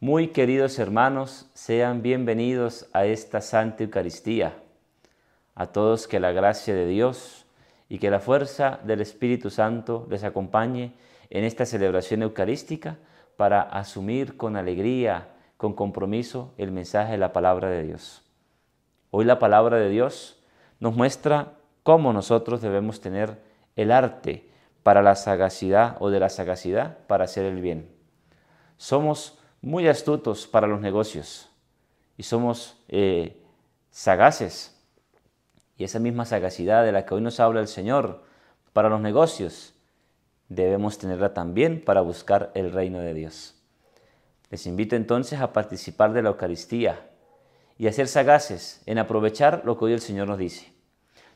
Muy queridos hermanos, sean bienvenidos a esta Santa Eucaristía. A todos que la gracia de Dios y que la fuerza del Espíritu Santo les acompañe en esta celebración eucarística para asumir con alegría, con compromiso, el mensaje de la palabra de Dios. Hoy la palabra de Dios nos muestra cómo nosotros debemos tener el arte para la sagacidad o de la sagacidad para hacer el bien. Somos muy astutos para los negocios y somos eh, sagaces. Y esa misma sagacidad de la que hoy nos habla el Señor para los negocios, debemos tenerla también para buscar el reino de Dios. Les invito entonces a participar de la Eucaristía y a ser sagaces en aprovechar lo que hoy el Señor nos dice.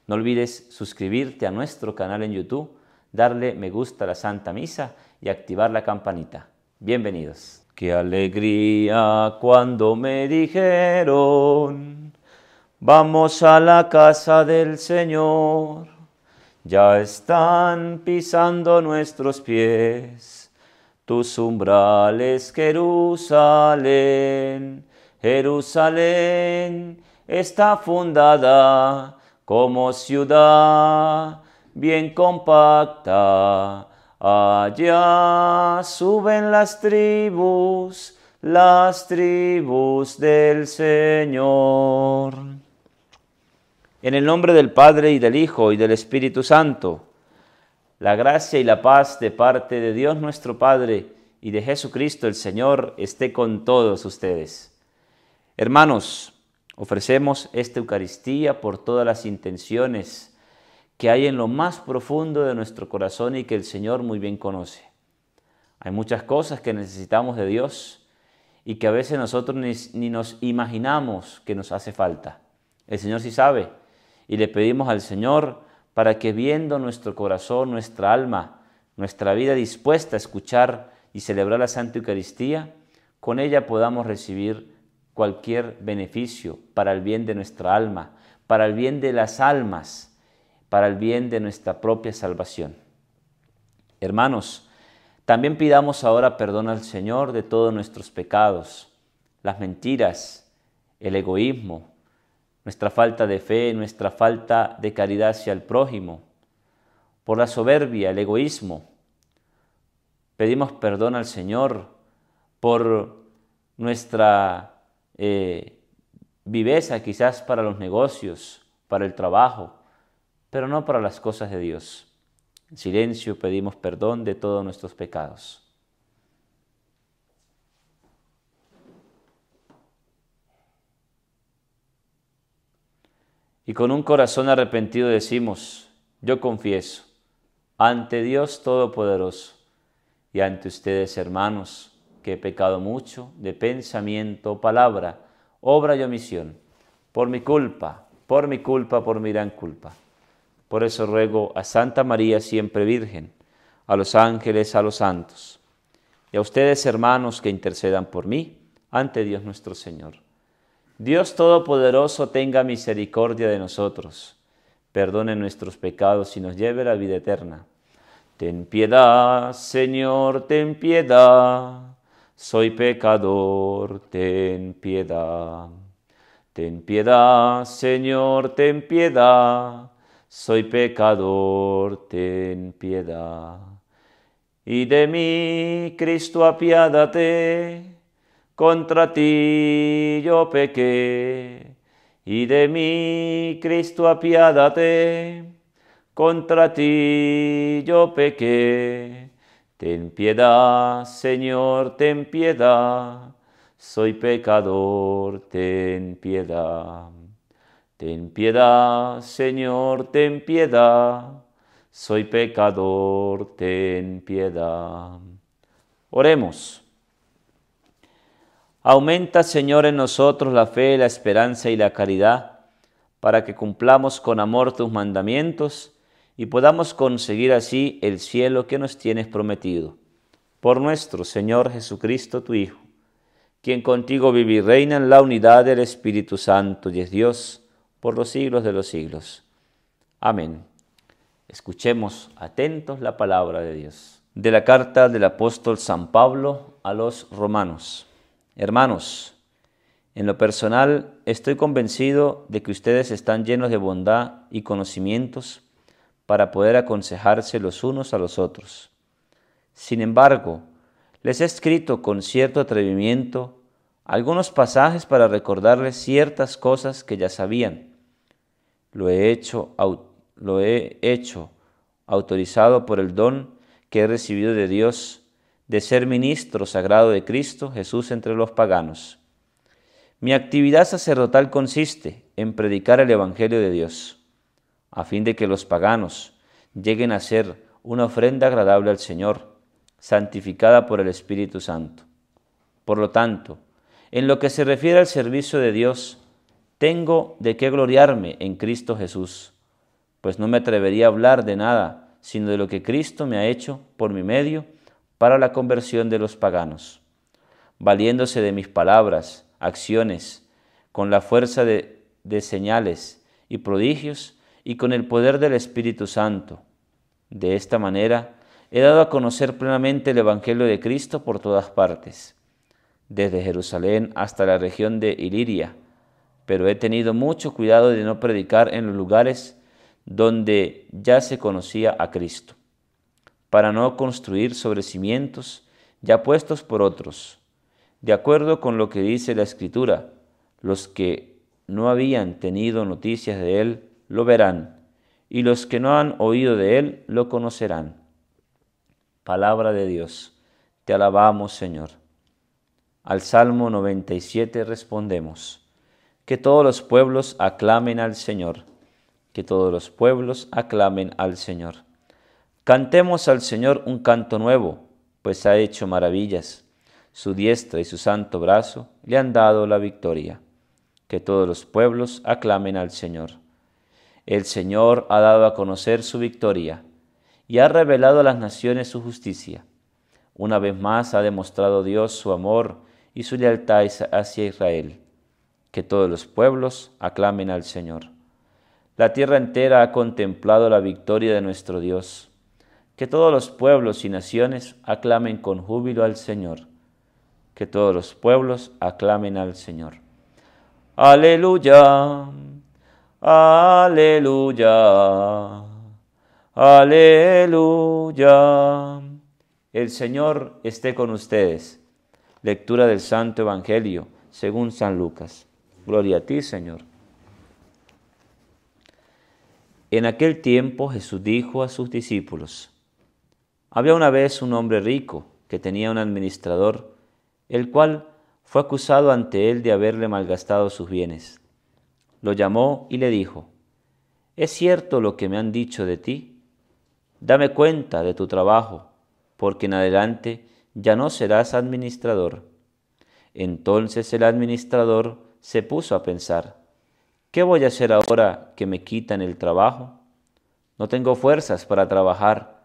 No olvides suscribirte a nuestro canal en YouTube, darle me gusta a la Santa Misa y activar la campanita. Bienvenidos. Qué alegría cuando me dijeron, vamos a la casa del Señor. Ya están pisando nuestros pies tus umbrales, Jerusalén. Jerusalén está fundada como ciudad bien compacta Allá suben las tribus, las tribus del Señor. En el nombre del Padre y del Hijo y del Espíritu Santo, la gracia y la paz de parte de Dios nuestro Padre y de Jesucristo el Señor esté con todos ustedes. Hermanos, ofrecemos esta Eucaristía por todas las intenciones que hay en lo más profundo de nuestro corazón y que el Señor muy bien conoce. Hay muchas cosas que necesitamos de Dios y que a veces nosotros ni, nos imaginamos que nos hace falta. El Señor sí sabe y le pedimos al Señor para que viendo nuestro corazón, nuestra alma, nuestra vida dispuesta a escuchar y celebrar la Santa Eucaristía, con ella podamos recibir cualquier beneficio para el bien de nuestra alma, para el bien de las almas para el bien de nuestra propia salvación. Hermanos, también pidamos ahora perdón al Señor de todos nuestros pecados, las mentiras, el egoísmo, nuestra falta de fe, nuestra falta de caridad hacia el prójimo, por la soberbia, el egoísmo. Pedimos perdón al Señor por nuestra eh, viveza quizás para los negocios, para el trabajo, pero no para las cosas de Dios. En silencio pedimos perdón de todos nuestros pecados. Y con un corazón arrepentido decimos, yo confieso, ante Dios Todopoderoso y ante ustedes hermanos, que he pecado mucho de pensamiento, palabra, obra y omisión, por mi culpa, por mi culpa, por mi gran culpa. Por eso ruego a Santa María siempre Virgen, a los ángeles, a los santos, y a ustedes hermanos que intercedan por mí ante Dios nuestro Señor. Dios Todopoderoso tenga misericordia de nosotros, perdone nuestros pecados y nos lleve a la vida eterna. Ten piedad, Señor, ten piedad, soy pecador, ten piedad. Ten piedad, Señor, ten piedad soy pecador, ten piedad. Y de mí, Cristo, apiádate, contra ti yo pequé. Y de mí, Cristo, apiádate, contra ti yo pequé. Ten piedad, Señor, ten piedad, soy pecador, ten piedad. Ten piedad, Señor, ten piedad, soy pecador, ten piedad. Oremos. Aumenta, Señor, en nosotros la fe, la esperanza y la caridad, para que cumplamos con amor tus mandamientos y podamos conseguir así el cielo que nos tienes prometido. Por nuestro Señor Jesucristo, tu Hijo, quien contigo vive y reina en la unidad del Espíritu Santo y es Dios por los siglos de los siglos. Amén. Escuchemos atentos la palabra de Dios. De la carta del apóstol San Pablo a los romanos. Hermanos, en lo personal estoy convencido de que ustedes están llenos de bondad y conocimientos para poder aconsejarse los unos a los otros. Sin embargo, les he escrito con cierto atrevimiento algunos pasajes para recordarles ciertas cosas que ya sabían lo he hecho, lo he hecho autorizado por el don que he recibido de Dios de ser ministro sagrado de Cristo Jesús entre los paganos. Mi actividad sacerdotal consiste en predicar el Evangelio de Dios, a fin de que los paganos lleguen a ser una ofrenda agradable al Señor, santificada por el Espíritu Santo. Por lo tanto, en lo que se refiere al servicio de Dios, tengo de qué gloriarme en Cristo Jesús, pues no me atrevería a hablar de nada, sino de lo que Cristo me ha hecho por mi medio para la conversión de los paganos, valiéndose de mis palabras, acciones, con la fuerza de, señales y prodigios y con el poder del Espíritu Santo. De esta manera he dado a conocer plenamente el Evangelio de Cristo por todas partes, desde Jerusalén hasta la región de Iliria pero he tenido mucho cuidado de no predicar en los lugares donde ya se conocía a Cristo, para no construir sobre cimientos ya puestos por otros, de acuerdo con lo que dice la Escritura, los que no habían tenido noticias de Él lo verán, y los que no han oído de Él lo conocerán. Palabra de Dios, te alabamos Señor. Al Salmo 97 respondemos. Que todos los pueblos aclamen al Señor. Que todos los pueblos aclamen al Señor. Cantemos al Señor un canto nuevo, pues ha hecho maravillas. Su diestra y su santo brazo le han dado la victoria. Que todos los pueblos aclamen al Señor. El Señor ha dado a conocer su victoria y ha revelado a las naciones su justicia. Una vez más ha demostrado Dios su amor y su lealtad hacia Israel que todos los pueblos aclamen al Señor. La tierra entera ha contemplado la victoria de nuestro Dios. Que todos los pueblos y naciones aclamen con júbilo al Señor. Que todos los pueblos aclamen al Señor. Aleluya, aleluya, aleluya. El Señor esté con ustedes. Lectura del Santo Evangelio según San Lucas. Gloria a ti, Señor. En aquel tiempo Jesús dijo a sus discípulos, había una vez un hombre rico que tenía un administrador, el cual fue acusado ante él de haberle malgastado sus bienes. Lo llamó y le dijo, ¿es cierto lo que me han dicho de ti? Dame cuenta de tu trabajo, porque en adelante ya no serás administrador. Entonces el administrador se puso a pensar, ¿qué voy a hacer ahora que me quitan el trabajo? No tengo fuerzas para trabajar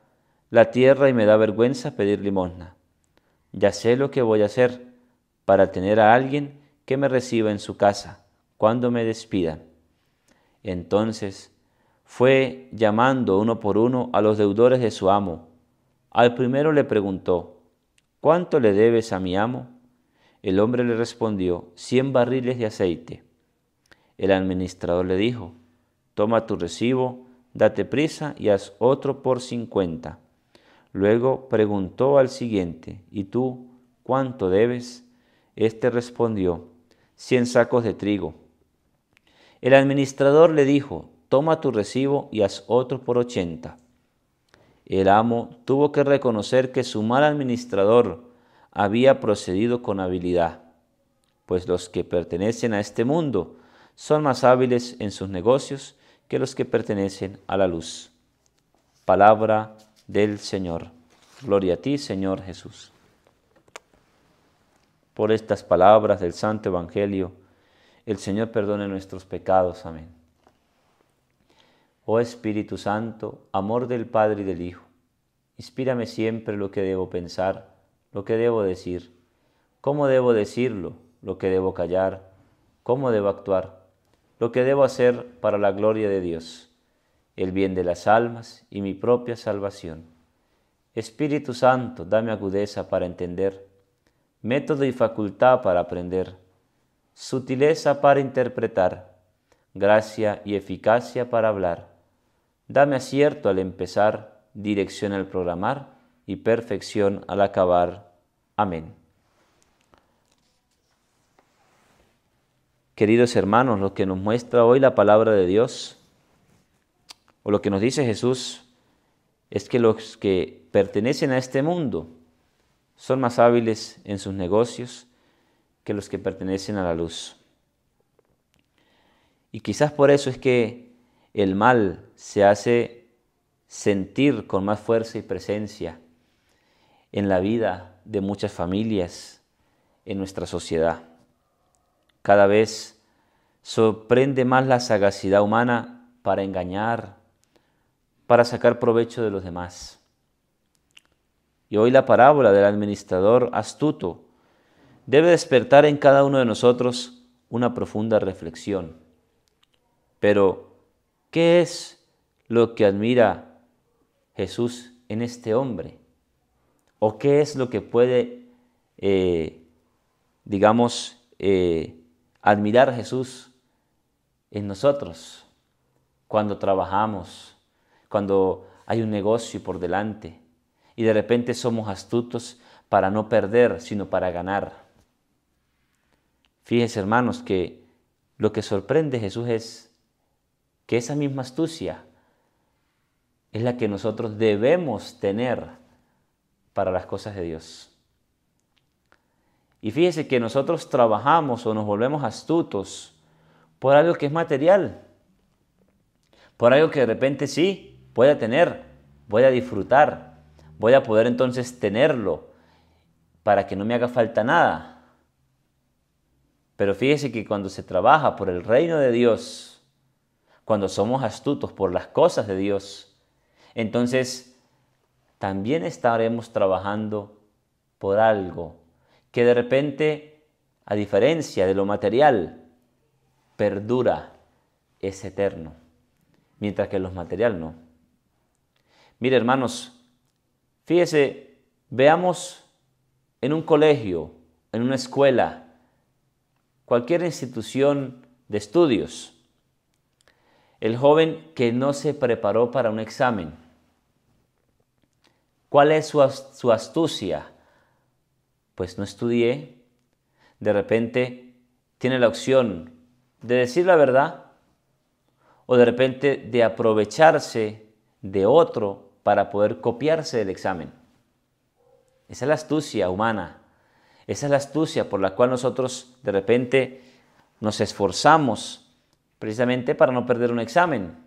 la tierra y me da vergüenza pedir limosna. Ya sé lo que voy a hacer para tener a alguien que me reciba en su casa cuando me despidan. Entonces fue llamando uno por uno a los deudores de su amo. Al primero le preguntó, ¿cuánto le debes a mi amo? El hombre le respondió, cien barriles de aceite. El administrador le dijo, toma tu recibo, date prisa y haz otro por cincuenta. Luego preguntó al siguiente, ¿y tú cuánto debes? Este respondió, cien sacos de trigo. El administrador le dijo, toma tu recibo y haz otro por ochenta. El amo tuvo que reconocer que su mal administrador había procedido con habilidad, pues los que pertenecen a este mundo son más hábiles en sus negocios que los que pertenecen a la luz. Palabra del Señor. Gloria a ti, Señor Jesús. Por estas palabras del Santo Evangelio, el Señor perdone nuestros pecados. Amén. Oh Espíritu Santo, amor del Padre y del Hijo, inspírame siempre lo que debo pensar lo que debo decir, cómo debo decirlo, lo que debo callar, cómo debo actuar, lo que debo hacer para la gloria de Dios, el bien de las almas y mi propia salvación. Espíritu Santo, dame agudeza para entender, método y facultad para aprender, sutileza para interpretar, gracia y eficacia para hablar. Dame acierto al empezar, dirección al programar, y perfección al acabar. Amén. Queridos hermanos, lo que nos muestra hoy la palabra de Dios, o lo que nos dice Jesús, es que los que pertenecen a este mundo son más hábiles en sus negocios que los que pertenecen a la luz. Y quizás por eso es que el mal se hace sentir con más fuerza y presencia en la vida de muchas familias en nuestra sociedad. Cada vez sorprende más la sagacidad humana para engañar, para sacar provecho de los demás. Y hoy la parábola del administrador astuto debe despertar en cada uno de nosotros una profunda reflexión. Pero, ¿qué es lo que admira Jesús en este hombre? ¿O qué es lo que puede, eh, digamos, eh, admirar Jesús en nosotros cuando trabajamos, cuando hay un negocio por delante y de repente somos astutos para no perder, sino para ganar? Fíjense hermanos que lo que sorprende Jesús es que esa misma astucia es la que nosotros debemos tener para las cosas de Dios. Y fíjese que nosotros trabajamos o nos volvemos astutos por algo que es material, por algo que de repente sí voy a tener, voy a disfrutar, voy a poder entonces tenerlo para que no me haga falta nada. Pero fíjese que cuando se trabaja por el reino de Dios, cuando somos astutos por las cosas de Dios, entonces también estaremos trabajando por algo que de repente, a diferencia de lo material, perdura, es eterno, mientras que lo material no. Mire hermanos, fíjese, veamos en un colegio, en una escuela, cualquier institución de estudios, el joven que no se preparó para un examen, ¿Cuál es su, astucia? Pues no estudié. De repente tiene la opción de decir la verdad o de repente de aprovecharse de otro para poder copiarse del examen. Esa es la astucia humana. Esa es la astucia por la cual nosotros de repente nos esforzamos precisamente para no perder un examen,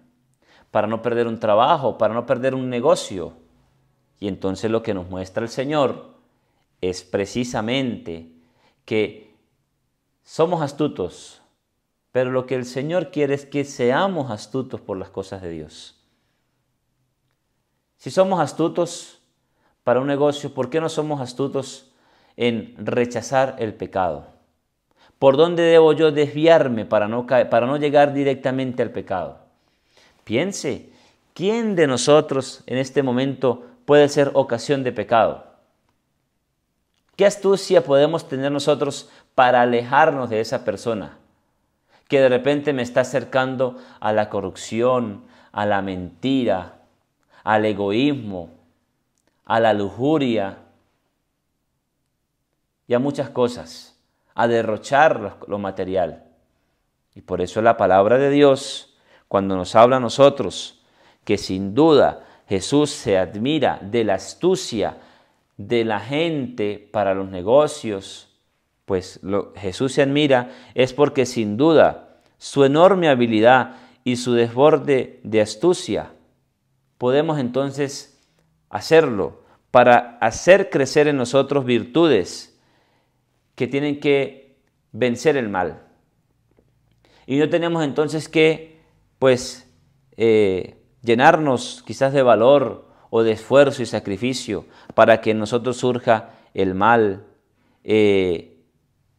para no perder un trabajo, para no perder un negocio. Y entonces lo que nos muestra el Señor es precisamente que somos astutos, pero lo que el Señor quiere es que seamos astutos por las cosas de Dios. Si somos astutos para un negocio, ¿por qué no somos astutos en rechazar el pecado? ¿Por dónde debo yo desviarme para no, para no llegar directamente al pecado? Piense, ¿quién de nosotros en este momento puede ser ocasión de pecado. ¿Qué astucia podemos tener nosotros para alejarnos de esa persona que de repente me está acercando a la corrupción, a la mentira, al egoísmo, a la lujuria y a muchas cosas, a derrochar lo, material? Y por eso la palabra de Dios, cuando nos habla a nosotros, que sin duda Jesús se admira de la astucia de la gente para los negocios, pues lo, Jesús se admira es porque sin duda su enorme habilidad y su desborde de astucia, podemos entonces hacerlo para hacer crecer en nosotros virtudes que tienen que vencer el mal. Y no tenemos entonces que, pues, eh, llenarnos quizás de valor o de esfuerzo y sacrificio para que en nosotros surja el mal, eh,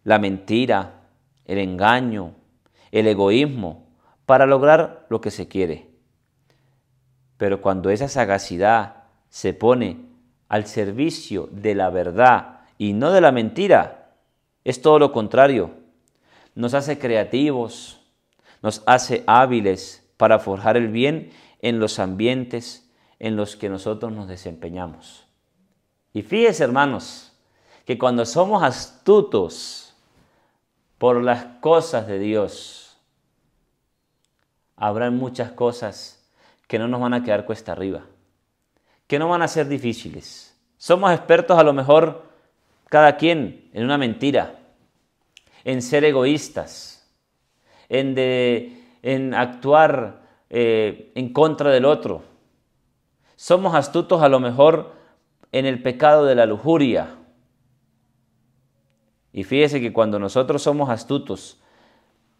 la mentira, el engaño, el egoísmo, para lograr lo que se quiere. Pero cuando esa sagacidad se pone al servicio de la verdad y no de la mentira, es todo lo contrario. Nos hace creativos, nos hace hábiles para forjar el bien en los ambientes en los que nosotros nos desempeñamos. Y fíjese hermanos, que cuando somos astutos por las cosas de Dios, habrá muchas cosas que no nos van a quedar cuesta arriba, que no van a ser difíciles. Somos expertos a lo mejor cada quien en una mentira, en ser egoístas, en, en actuar eh, en contra del otro. Somos astutos a lo mejor en el pecado de la lujuria. Y fíjese que cuando nosotros somos astutos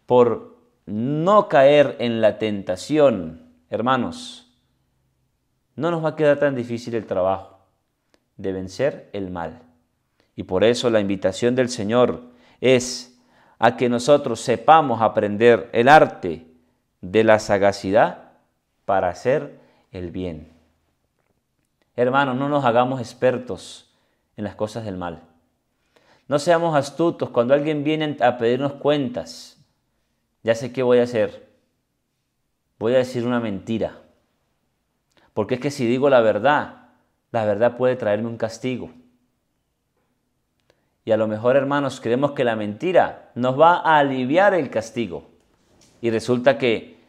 por no caer en la tentación, hermanos, no nos va a quedar tan difícil el trabajo de vencer el mal. Y por eso la invitación del Señor es a que nosotros sepamos aprender el arte de la sagacidad para hacer el bien. Hermanos, no nos hagamos expertos en las cosas del mal. No seamos astutos cuando alguien viene a pedirnos cuentas. Ya sé qué voy a hacer. Voy a decir una mentira. Porque es que si digo la verdad, la verdad puede traerme un castigo. Y a lo mejor, hermanos, creemos que la mentira nos va a aliviar el castigo y resulta que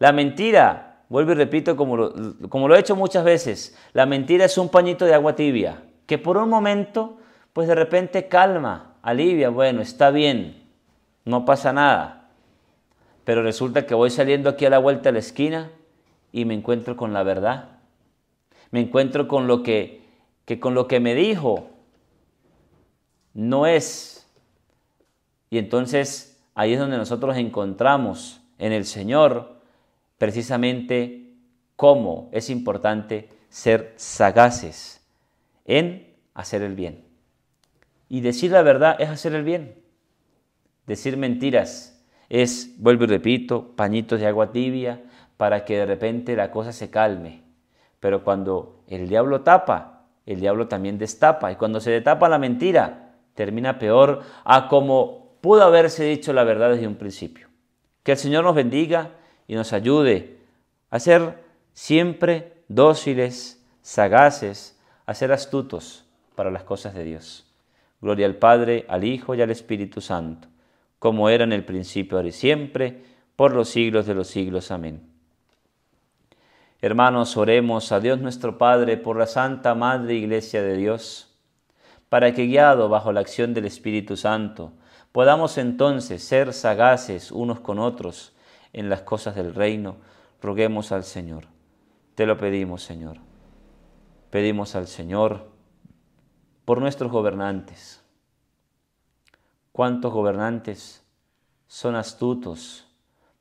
la mentira, vuelvo y repito como lo, como lo he hecho muchas veces, la mentira es un pañito de agua tibia que por un momento, pues de repente calma, alivia, bueno, está bien, no pasa nada. Pero resulta que voy saliendo aquí a la vuelta de la esquina y me encuentro con la verdad. Me encuentro con lo que, que con lo que me dijo no es. Y entonces ahí es donde nosotros encontramos en el Señor, precisamente cómo es importante ser sagaces en hacer el bien. Y decir la verdad es hacer el bien. Decir mentiras es, vuelvo y repito, pañitos de agua tibia para que de repente la cosa se calme. Pero cuando el diablo tapa, el diablo también destapa. Y cuando se destapa la mentira, termina peor a como pudo haberse dicho la verdad desde un principio. Que el Señor nos bendiga y nos ayude a ser siempre dóciles, sagaces, a ser astutos para las cosas de Dios. Gloria al Padre, al Hijo y al Espíritu Santo, como era en el principio, ahora y siempre, por los siglos de los siglos. Amén. Hermanos, oremos a Dios nuestro Padre por la Santa Madre Iglesia de Dios, para que guiado bajo la acción del Espíritu Santo, Podamos entonces ser sagaces unos con otros en las cosas del reino. Roguemos al Señor. Te lo pedimos, Señor. Pedimos al Señor por nuestros gobernantes. ¿Cuántos gobernantes son astutos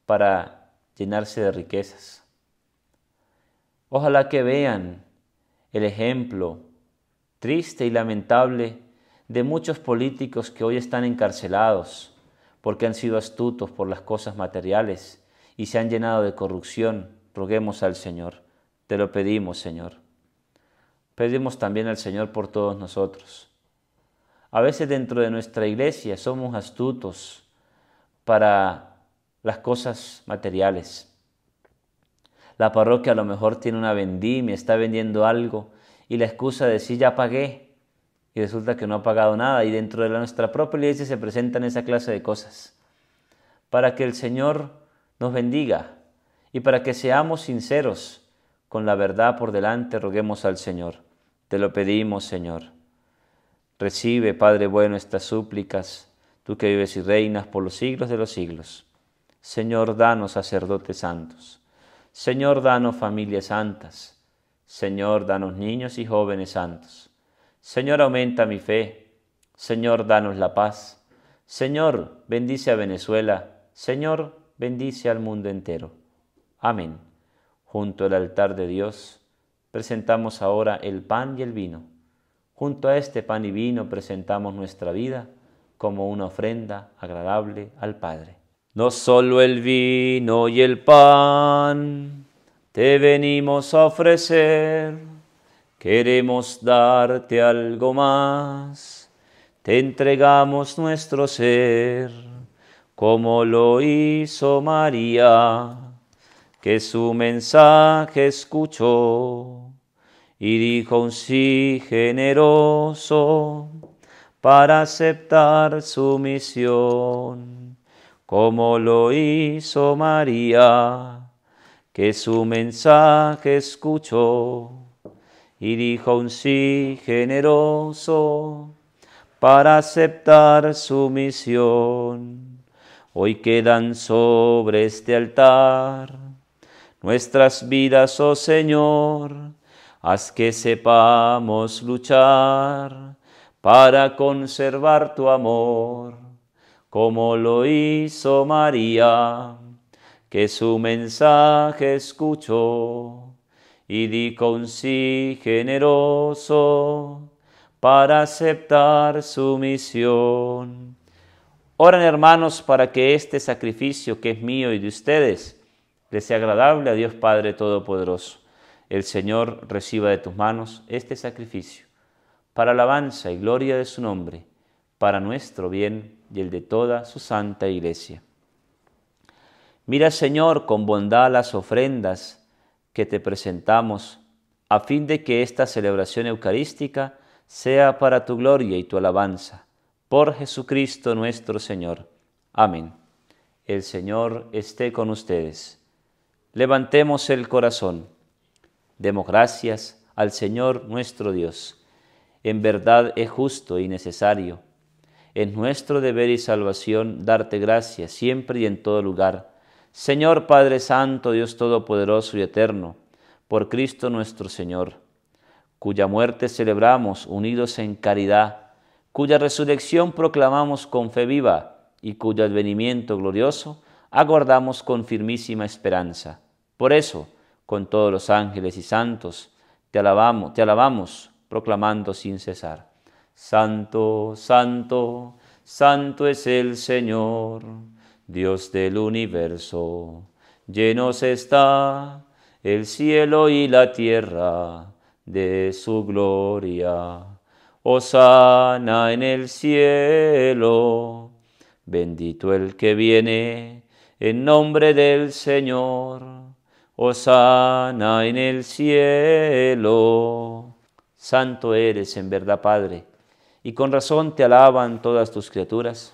para llenarse de riquezas? Ojalá que vean el ejemplo triste y lamentable de muchos políticos que hoy están encarcelados porque han sido astutos por las cosas materiales y se han llenado de corrupción, roguemos al Señor. Te lo pedimos, Señor. Pedimos también al Señor por todos nosotros. A veces dentro de nuestra iglesia somos astutos para las cosas materiales. La parroquia a lo mejor tiene una vendimia, está vendiendo algo y la excusa de si ya pagué, resulta que no ha pagado nada. Y dentro de nuestra propia iglesia se presentan esa clase de cosas. Para que el Señor nos bendiga y para que seamos sinceros con la verdad por delante, roguemos al Señor. Te lo pedimos, Señor. Recibe, Padre bueno, estas súplicas, tú que vives y reinas por los siglos de los siglos. Señor, danos sacerdotes santos. Señor, danos familias santas. Señor, danos niños y jóvenes santos. Señor, aumenta mi fe. Señor, danos la paz. Señor, bendice a Venezuela. Señor, bendice al mundo entero. Amén. Junto al altar de Dios, presentamos ahora el pan y el vino. Junto a este pan y vino presentamos nuestra vida como una ofrenda agradable al Padre. No solo el vino y el pan te venimos a ofrecer queremos darte algo más, te entregamos nuestro ser, como lo hizo María, que su mensaje escuchó y dijo un sí generoso para aceptar su misión, como lo hizo María, que su mensaje escuchó y dijo un sí generoso para aceptar su misión. Hoy quedan sobre este altar nuestras vidas, oh Señor, haz que sepamos luchar para conservar tu amor, como lo hizo María, que su mensaje escuchó y di con sí generoso para aceptar su misión. Oran, hermanos para que este sacrificio que es mío y de ustedes les sea agradable a Dios Padre Todopoderoso. El Señor reciba de tus manos este sacrificio para alabanza y gloria de su nombre, para nuestro bien y el de toda su santa iglesia. Mira Señor con bondad las ofrendas que te presentamos, a fin de que esta celebración eucarística sea para tu gloria y tu alabanza. Por Jesucristo nuestro Señor. Amén. El Señor esté con ustedes. Levantemos el corazón. Demos gracias al Señor nuestro Dios. En verdad es justo y necesario. Es nuestro deber y salvación darte gracias siempre y en todo lugar Señor Padre Santo, Dios Todopoderoso y Eterno, por Cristo nuestro Señor, cuya muerte celebramos unidos en caridad, cuya resurrección proclamamos con fe viva y cuyo advenimiento glorioso aguardamos con firmísima esperanza. Por eso, con todos los ángeles y santos, te alabamos, te alabamos proclamando sin cesar. Santo, santo, santo es el Señor. Dios del universo, llenos está el cielo y la tierra de su gloria. Osana en el cielo, bendito el que viene en nombre del Señor. Osana en el cielo. Santo eres en verdad, Padre, y con razón te alaban todas tus criaturas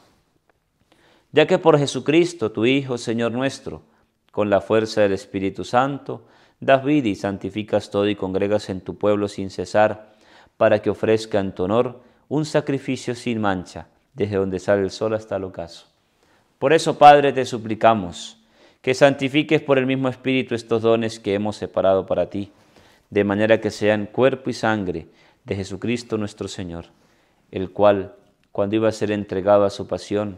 ya que por Jesucristo, tu Hijo, Señor nuestro, con la fuerza del Espíritu Santo, das vida y santificas todo y congregas en tu pueblo sin cesar, para que ofrezca en tu honor un sacrificio sin mancha, desde donde sale el sol hasta el ocaso. Por eso, Padre, te suplicamos que santifiques por el mismo Espíritu estos dones que hemos separado para ti, de manera que sean cuerpo y sangre de Jesucristo nuestro Señor, el cual, cuando iba a ser entregado a su pasión,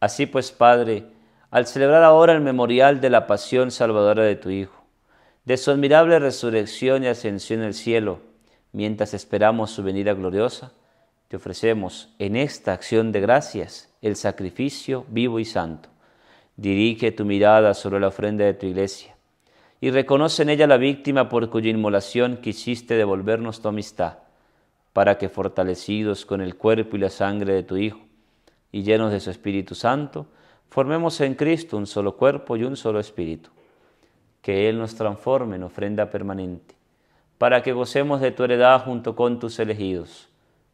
Así pues, Padre, al celebrar ahora el memorial de la pasión salvadora de tu Hijo, de su admirable resurrección y ascensión al cielo, mientras esperamos su venida gloriosa, te ofrecemos en esta acción de gracias el sacrificio vivo y santo. Dirige tu mirada sobre la ofrenda de tu iglesia y reconoce en ella la víctima por cuya inmolación quisiste devolvernos tu amistad, para que fortalecidos con el cuerpo y la sangre de tu Hijo, y llenos de su Espíritu Santo, formemos en Cristo un solo cuerpo y un solo espíritu. Que Él nos transforme en ofrenda permanente, para que gocemos de tu heredad junto con tus elegidos,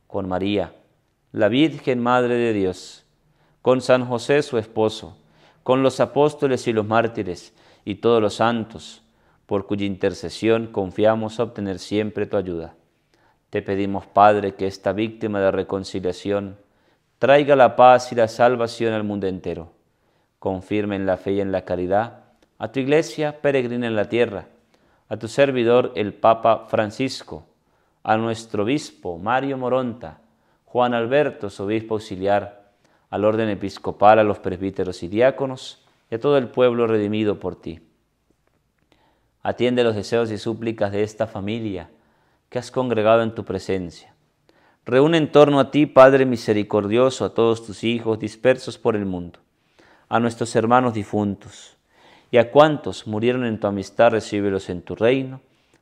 con María, la Virgen Madre de Dios, con San José su esposo, con los apóstoles y los mártires y todos los santos, por cuya intercesión confiamos obtener siempre tu ayuda. Te pedimos, Padre, que esta víctima de reconciliación traiga la paz y la salvación al mundo entero. Confirme en la fe y en la caridad a tu iglesia peregrina en la tierra, a tu servidor el Papa Francisco, a nuestro obispo Mario Moronta, Juan Alberto, su obispo auxiliar, al orden episcopal, a los presbíteros y diáconos, y a todo el pueblo redimido por ti. Atiende los deseos y súplicas de esta familia que has congregado en tu presencia Reúne en torno a ti, Padre misericordioso, a todos tus hijos dispersos por el mundo, a nuestros hermanos difuntos, y a cuantos murieron en tu amistad, recíbelos en tu reino,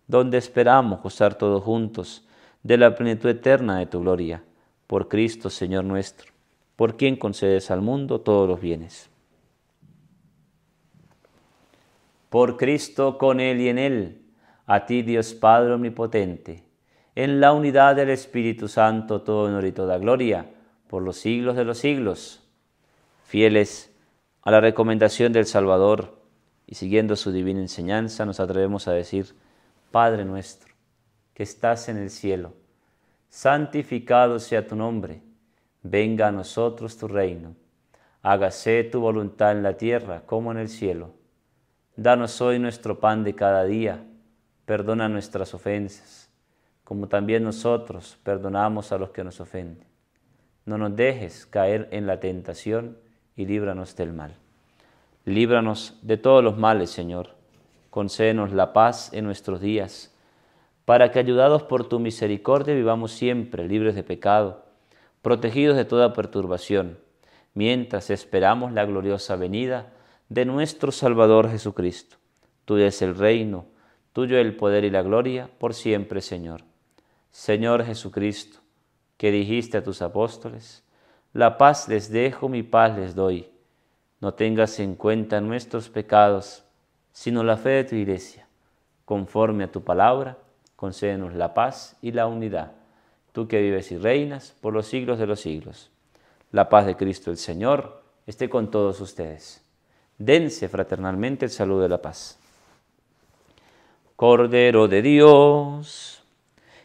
donde esperamos gozar todos juntos de la plenitud eterna de tu gloria, por Cristo Señor nuestro, por quien concedes al mundo todos los bienes. Por Cristo, con Él y en Él, a ti Dios Padre Omnipotente, en la unidad del Espíritu Santo, todo honor y toda gloria, por los siglos de los siglos. Fieles a la recomendación del Salvador y siguiendo su divina enseñanza, nos atrevemos a decir, Padre nuestro, que estás en el cielo, santificado sea tu nombre, venga a nosotros tu reino, hágase tu voluntad en la tierra como en el cielo. Danos hoy nuestro pan de cada día, perdona nuestras ofensas como también nosotros perdonamos a los que nos ofenden. No nos dejes caer en la tentación y líbranos del mal. Líbranos de todos los males, Señor. Concédenos la paz en nuestros días, para que, ayudados por tu misericordia, vivamos siempre libres de pecado, protegidos de toda perturbación, mientras esperamos la gloriosa venida de nuestro Salvador Jesucristo. Tuyo es el reino, tuyo el poder y la gloria, por siempre, Señor. Señor Jesucristo, que dijiste a tus apóstoles, la paz les dejo, mi paz les doy. No tengas en cuenta nuestros pecados, sino la fe de tu iglesia. Conforme a tu palabra, concédenos la paz y la unidad, tú que vives y reinas por los siglos de los siglos. La paz de Cristo el Señor esté con todos ustedes. Dense fraternalmente el saludo de la paz. Cordero de Dios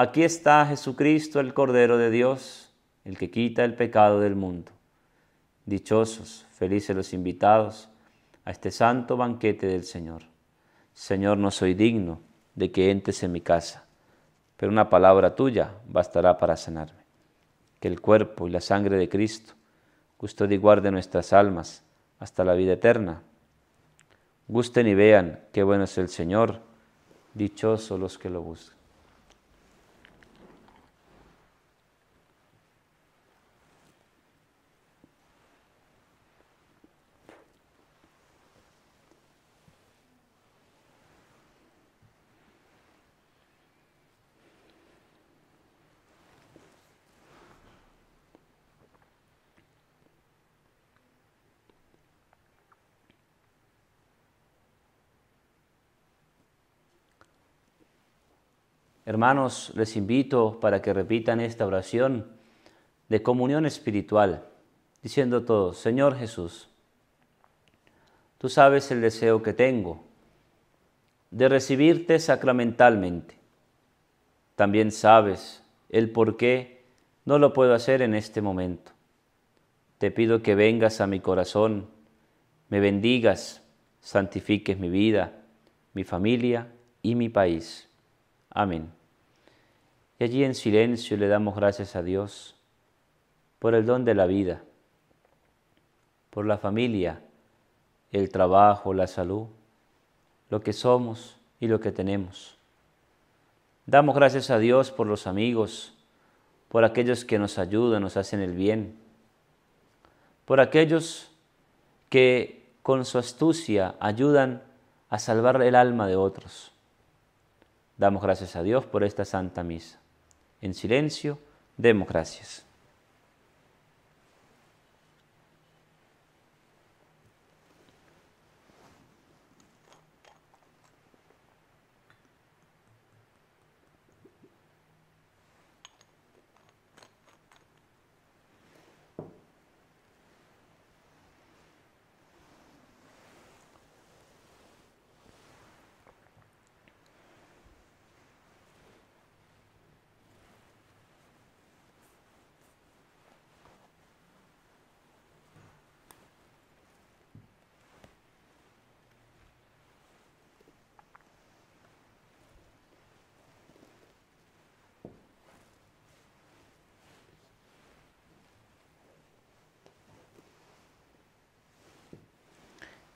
Aquí está Jesucristo, el Cordero de Dios, el que quita el pecado del mundo. Dichosos, felices los invitados a este santo banquete del Señor. Señor, no soy digno de que entres en mi casa, pero una palabra tuya bastará para sanarme. Que el cuerpo y la sangre de Cristo custodie y guarde nuestras almas hasta la vida eterna. Gusten y vean qué bueno es el Señor, dichosos los que lo buscan. Hermanos, les invito para que repitan esta oración de comunión espiritual, diciendo todo, Señor Jesús, tú sabes el deseo que tengo de recibirte sacramentalmente. También sabes el por qué no lo puedo hacer en este momento. Te pido que vengas a mi corazón, me bendigas, santifiques mi vida, mi familia y mi país. Amén. Y allí en silencio le damos gracias a Dios por el don de la vida, por la familia, el trabajo, la salud, lo que somos y lo que tenemos. Damos gracias a Dios por los amigos, por aquellos que nos ayudan, nos hacen el bien, por aquellos que con su astucia ayudan a salvar el alma de otros. Damos gracias a Dios por esta Santa Misa en silencio, democracias.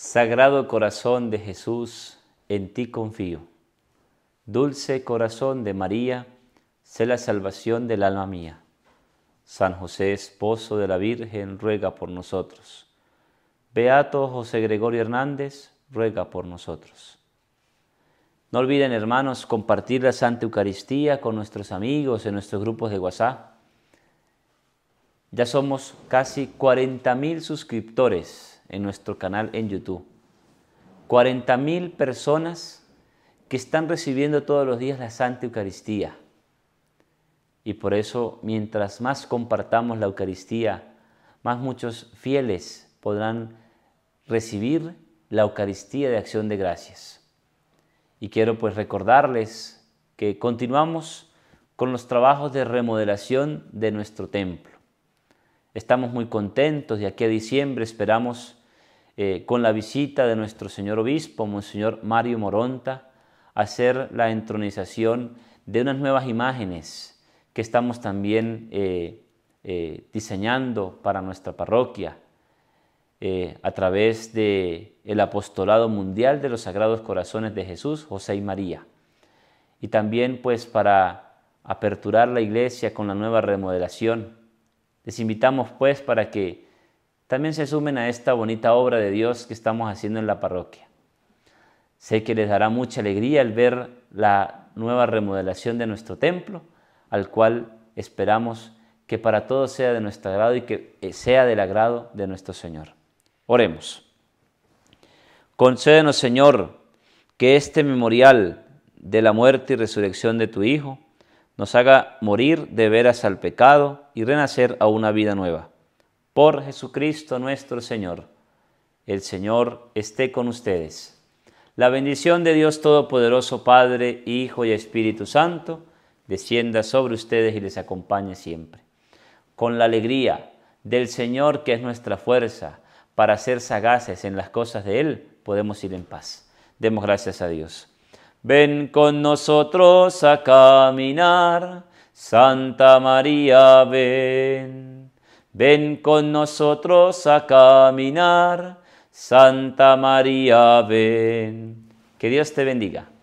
Sagrado corazón de Jesús, en ti confío. Dulce corazón de María, sé la salvación del alma mía. San José, esposo de la Virgen, ruega por nosotros. Beato José Gregorio Hernández, ruega por nosotros. No olviden, hermanos, compartir la Santa Eucaristía con nuestros amigos en nuestros grupos de WhatsApp. Ya somos casi 40.000 suscriptores en nuestro canal en YouTube. 40.000 personas que están recibiendo todos los días la Santa Eucaristía. Y por eso, mientras más compartamos la Eucaristía, más muchos fieles podrán recibir la Eucaristía de acción de gracias. Y quiero pues recordarles que continuamos con los trabajos de remodelación de nuestro templo. Estamos muy contentos de aquí a diciembre, esperamos eh, con la visita de nuestro señor obispo, Monseñor Mario Moronta, hacer la entronización de unas nuevas imágenes que estamos también eh, eh, diseñando para nuestra parroquia a través del el apostolado mundial de los Sagrados Corazones de Jesús, José y María. Y también pues para aperturar la iglesia con la nueva remodelación. Les invitamos pues para que también se sumen a esta bonita obra de Dios que estamos haciendo en la parroquia. Sé que les dará mucha alegría el ver la nueva remodelación de nuestro templo, al cual esperamos que para todos sea de nuestro agrado y que eh, sea del agrado de nuestro Señor. Oremos. Concédenos, Señor, que este memorial de la muerte y resurrección de tu Hijo nos haga morir de veras al pecado y renacer a una vida nueva por Jesucristo nuestro Señor. El Señor esté con ustedes. La bendición de Dios Todopoderoso, Padre, Hijo y Espíritu Santo, descienda sobre ustedes y les acompañe siempre. Con la alegría del Señor, que es nuestra fuerza, para ser sagaces en las cosas de Él, podemos ir en paz. Demos gracias a Dios. Ven con nosotros a caminar, Santa María, ven. Ven con nosotros a caminar, Santa María, ven. Que Dios te bendiga.